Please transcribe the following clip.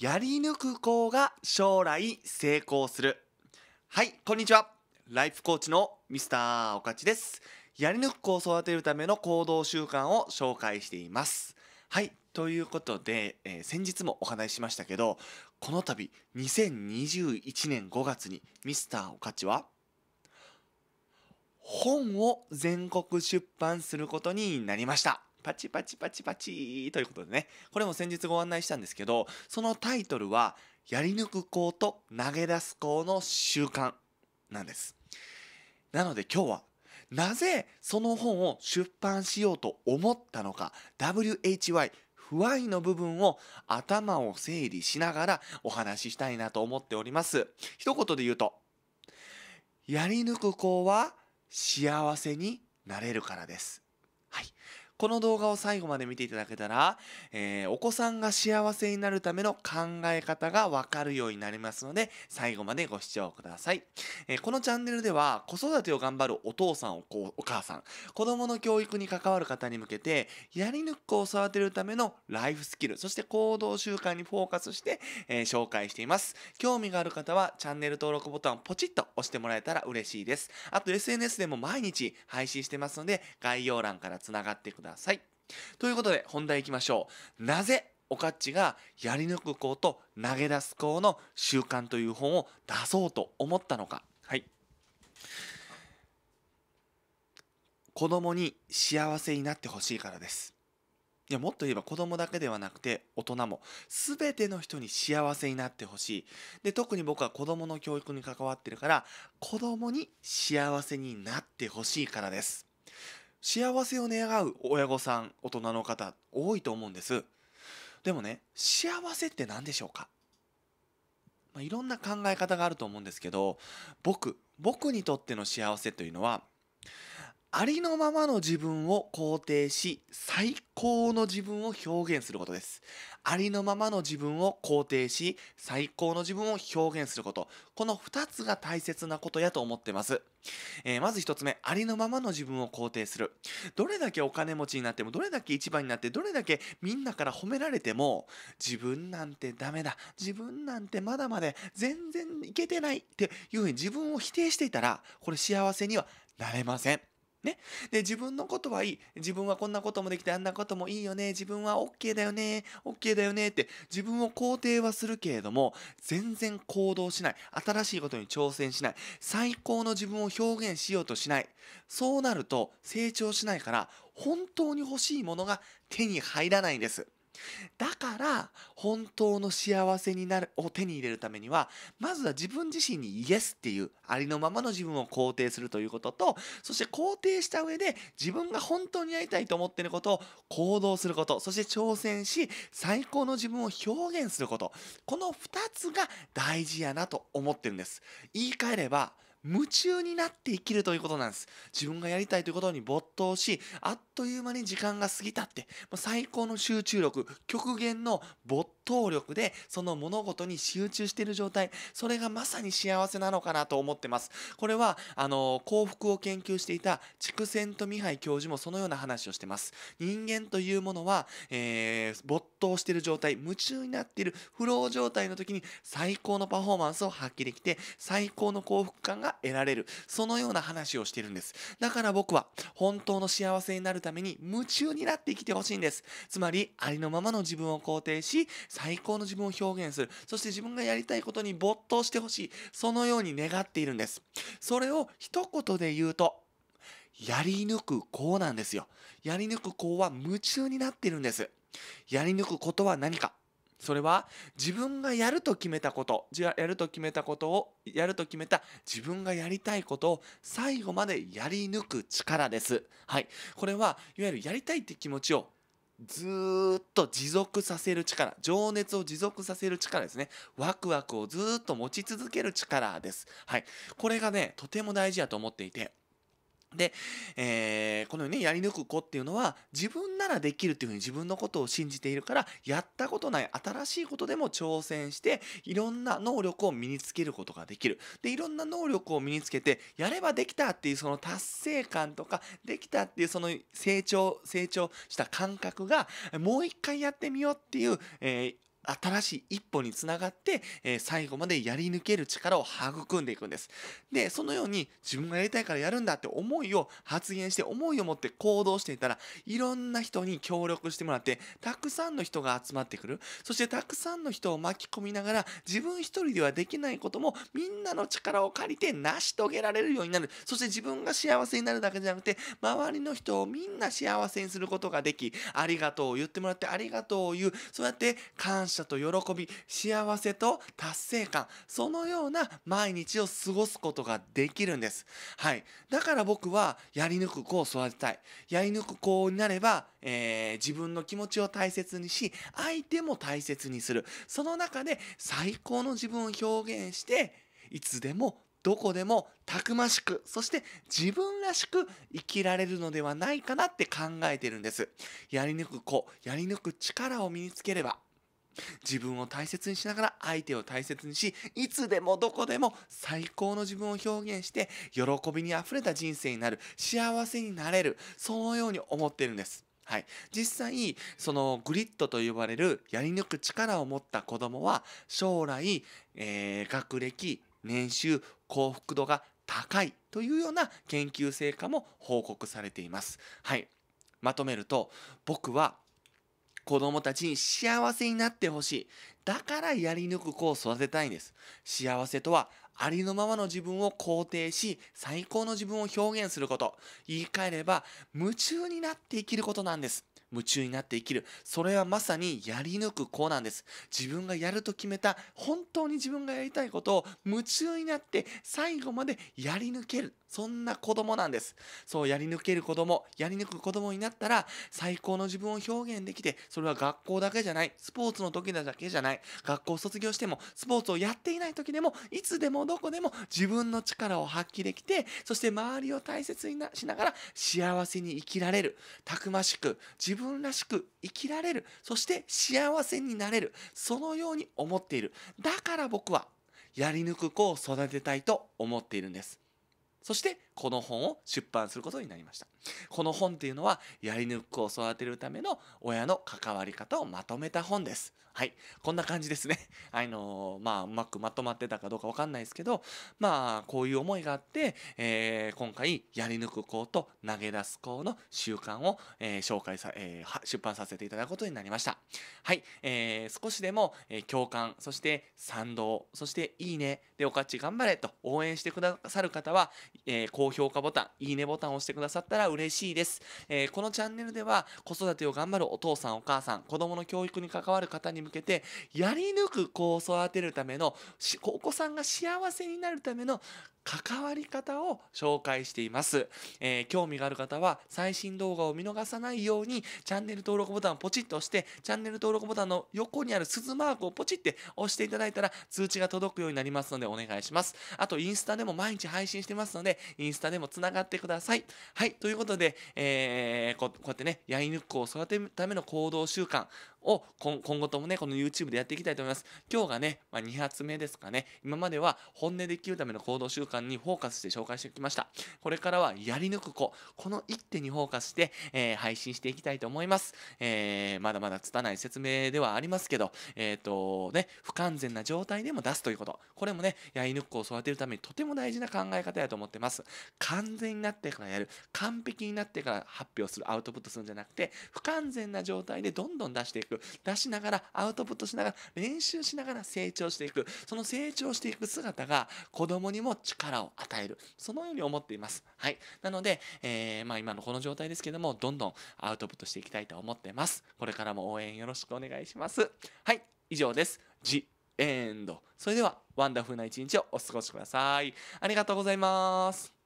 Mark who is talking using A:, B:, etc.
A: やり抜く子が将来成功するはいこんにちはライフコーチのミスターおかちですやり抜く子を育てるための行動習慣を紹介していますはいということで、えー、先日もお話ししましたけどこの度2021年5月にミスターおかちは本を全国出版することになりましたパチパチパチパチということでね、これも先日ご案内したんですけど、そのタイトルは、やり抜く子と投げ出す子の習慣なんです。なので今日は、なぜその本を出版しようと思ったのか、WHY 不安の部分を頭を整理しながらお話ししたいなと思っております。一言で言うと、やり抜く子は幸せになれるからです。はい。この動画を最後まで見ていただけたら、えー、お子さんが幸せになるための考え方がわかるようになりますので、最後までご視聴ください。えー、このチャンネルでは、子育てを頑張るお父さん、おお母さん、子供の教育に関わる方に向けて、やり抜く子を育てるためのライフスキル、そして行動習慣にフォーカスして、えー、紹介しています。興味がある方は、チャンネル登録ボタンをポチッと押してもらえたら嬉しいです。あと SNS でも毎日配信してますので、概要欄から繋がってください。ださい。ということで本題いきましょう。なぜおかっちがやり抜く子と投げ出す子の習慣という本を出そうと思ったのか。はい。子供に幸せになってほしいからです。いやもっと言えば子供だけではなくて大人も全ての人に幸せになってほしいで特に僕は子供の教育に関わってるから子供に幸せになってほしいからです幸せを願う親御さん大人の方多いと思うんですでもね幸せって何でしょうか、まあ、いろんな考え方があると思うんですけど僕僕にとっての幸せというのはありのままの自分を肯定し、最高の自分を表現することです。ありのままの自分を肯定し、最高の自分を表現すること。この2つが大切なことやと思ってます。えー、まず1つ目、ありのままの自分を肯定する。どれだけお金持ちになっても、どれだけ一番になって、どれだけみんなから褒められても、自分なんてダメだ、自分なんてまだまだ全然いけてないっていうふうに自分を否定していたら、これ幸せにはなれません。ね、で自分のことはいい自分はこんなこともできてあんなこともいいよね自分は OK だよね OK だよねって自分を肯定はするけれども全然行動しない新しいことに挑戦しない最高の自分を表現しようとしないそうなると成長しないから本当に欲しいものが手に入らないんです。だから本当の幸せになるを手に入れるためにはまずは自分自身にイエスっていうありのままの自分を肯定するということとそして肯定した上で自分が本当にやりたいと思っていることを行動することそして挑戦し最高の自分を表現することこの2つが大事やなと思ってるんです言い換えれば夢中になって生きるということなんです。自分がやりたいということに没頭し、あっという間に時間が過ぎたって、最高の集中力、極限の没頭力で、その物事に集中している状態、それがまさに幸せなのかなと思ってます。これは、あの、幸福を研究していた筑前とミハイ教授もそのような話をしてます。人間というものは、えー、没頭している状態、夢中になっているフロー状態の時に最高のパフォーマンスを発揮できて、最高の幸福感が得られるそのような話をしてるんですだから僕は本当の幸せになるために夢中になって生きてほしいんですつまりありのままの自分を肯定し最高の自分を表現するそして自分がやりたいことに没頭してほしいそのように願っているんですそれを一言で言うとやり抜く子なんですよやり抜く子は夢中になってるんですやり抜くことは何かそれは自分がやると決めたことやると決めたことをやると決めた自分がやりたいことを最後までやり抜く力です。はい、これはいわゆるやりたいって気持ちをずっと持続させる力情熱を持続させる力ですねワクワクをずっと持ち続ける力ですはいこれがねとても大事やと思っていてで、えー、このように、ね、やり抜く子っていうのは自分ならできるっていうふうに自分のことを信じているからやったことない新しいことでも挑戦していろんな能力を身につけることができるでいろんな能力を身につけてやればできたっていうその達成感とかできたっていうその成長成長した感覚がもう一回やってみようっていう、えー、新しい一歩につながって、えー、最後までやり抜ける力を育んでいくんです。で、そのように自分がやりたいからやるんだって思いを発言して思いを持って行動していたらいろんな人に協力してもらってたくさんの人が集まってくる。そしてたくさんの人を巻き込みながら自分一人ではできないこともみんなの力を借りて成し遂げられるようになる。そして自分が幸せになるだけじゃなくて周りの人をみんな幸せにすることができありがとうを言ってもらってありがとうを言う。そうやって感謝感謝と喜び幸せと達成感そのような毎日を過ごすことができるんですはいだから僕はやり抜く子を育てたいやり抜く子になれば、えー、自分の気持ちを大切にし相手も大切にするその中で最高の自分を表現していつでもどこでもたくましくそして自分らしく生きられるのではないかなって考えてるんですやり抜く子やり抜く力を身につければ自分を大切にしながら相手を大切にしいつでもどこでも最高の自分を表現して喜びにあふれた人生になる幸せになれるそのように思ってるんです。はい、実際そのグリッドと呼ばれるやり抜く力を持った子どもは将来、えー、学歴年収幸福度が高いというような研究成果も報告されています。はい、まとめると僕は子供たちに幸せになってほしい。だからやり抜く子を育てたいんです。幸せとはありのままの自分を肯定し、最高の自分を表現すること。言い換えれば、夢中になって生きることなんです。夢中になって生きる。それはまさにやり抜く子なんです。自分がやると決めた、本当に自分がやりたいことを夢中になって最後までやり抜ける。そんな子供なんです。そう、やり抜ける子供、やり抜く子供になったら、最高の自分を表現できて、それは学校だけじゃない、スポーツの時だけじゃない、学校を卒業しても、スポーツをやっていない時でも、いつでもどこでも自分の力を発揮できて、そして周りを大切になしながら幸せに生きられる。たくましく、自分らしく生きられる。そして幸せになれる。そのように思っている。だから僕は、やり抜く子を育てたいと思っているんです。そしてこの本を出版することになりましたこの本っていうのはやり抜く子を育てるための親の関わり方をまとめた本ですはいこんな感じですね あのー、まあうまくまとまってたかどうかわかんないですけどまあこういう思いがあって、えー、今回やり抜く子と投げ出す子の習慣を、えー、紹介さ、えー、出版させていただくことになりましたはい、えー、少しでも、えー、共感そして賛同そしていいねでおかち頑張れと応援してくださる方はえー、高評価ボタン、いいねボタンを押してくださったら嬉しいです。えー、このチャンネルでは子育てを頑張るお父さんお母さん、子供の教育に関わる方に向けて、やり抜く子を育てるための、お子さんが幸せになるための関わり方を紹介しています、えー、興味がある方は最新動画を見逃さないようにチャンネル登録ボタンをポチッと押してチャンネル登録ボタンの横にある鈴マークをポチって押していただいたら通知が届くようになりますのでお願いしますあとインスタでも毎日配信してますのでインスタでもつながってくださいはいということで、えー、こうやってねヤイヌックを育てるための行動習慣を今後ともね、この YouTube でやっていきたいと思います。今日がね、まあ、2発目ですかね。今までは本音で生きるための行動習慣にフォーカスして紹介してきました。これからはやり抜く子、この一手にフォーカスして、えー、配信していきたいと思います。えー、まだまだ拙い説明ではありますけど、えっ、ー、とね、不完全な状態でも出すということ。これもね、やり抜く子を育てるためにとても大事な考え方やと思ってます。完全になってからやる。完璧になってから発表する、アウトプットするんじゃなくて、不完全な状態でどんどん出していく。く出しながらアウトプットしながら練習しながら成長していくその成長していく姿が子供にも力を与えるそのように思っていますはいなので、えー、まあ、今のこの状態ですけどもどんどんアウトプットしていきたいと思ってますこれからも応援よろしくお願いしますはい以上ですエンド。それでは、ワンダフルな一日をお過ごしください。ありがとうございます。